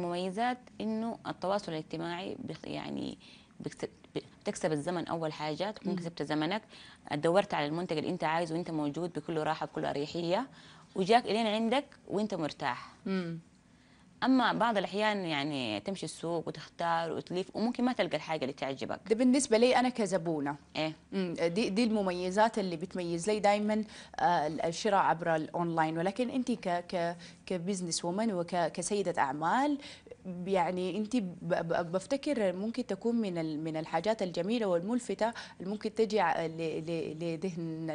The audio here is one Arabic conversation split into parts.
مميزات انه التواصل الاجتماعي يعني بتكسب الزمن اول حاجه تكون كسبت زمنك دورت على المنتج اللي انت عايزه وانت موجود بكل راحه بكل اريحيه وجاك الين عندك وانت مرتاح مم. اما بعض الاحيان يعني تمشي السوق وتختار وتلف وممكن ما تلقى الحاجه اللي تعجبك ده بالنسبه لي انا كزبونه ايه دي دي المميزات اللي بتميز لي دائما آه، الشراء عبر الاونلاين ولكن انت ك ك كبزنس وومن وكسيده اعمال يعني انت بفتكر ممكن تكون من من الحاجات الجميله والملفته اللي ممكن تجي لذهن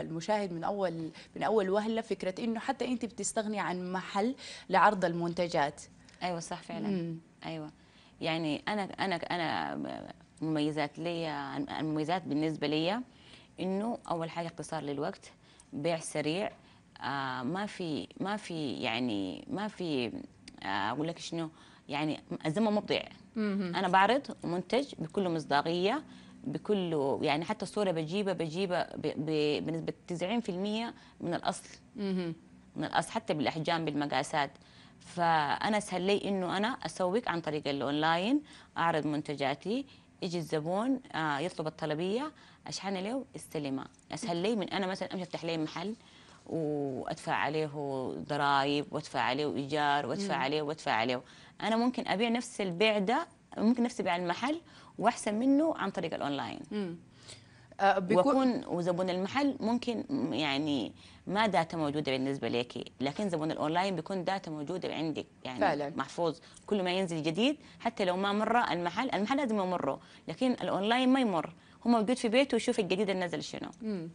المشاهد من اول من اول وهله فكره انه حتى انت بتستغني عن محل لعرض المنتجات ايوه صح فعلا مم. ايوه يعني انا انا انا مميزات لي المميزات بالنسبه لي انه اول حاجه اختصار للوقت بيع سريع آه ما في ما في يعني ما في آه، اقول لك شنو يعني الزمن ما بضيع انا بعرض منتج بكل مصداقيه بكل يعني حتى الصوره بجيبها بجيبها بنسبه 90% من الاصل من الاصل حتى بالاحجام بالمقاسات فانا سهل لي انه انا اسوق عن طريق الاونلاين اعرض منتجاتي يجي الزبون آه، يطلب الطلبيه اشحن له يستلمها اسهل لي من انا مثلا امشي افتح لي محل وادفع عليه ضرائب وادفع عليه ايجار وادفع عليه وادفع عليه انا ممكن ابيع نفس البيع ده ممكن نفسي بيع المحل واحسن منه عن طريق الاونلاين آه، بيكون وزبون المحل ممكن يعني ما داتا موجوده بالنسبه لك لكن زبون الاونلاين بيكون داتا موجوده عندك يعني فعلا. محفوظ كل ما ينزل جديد حتى لو ما مر المحل المحل لازم يمره لكن الاونلاين ما يمر هو موجود في بيته ويشوف الجديد اللي نزل شنو مم.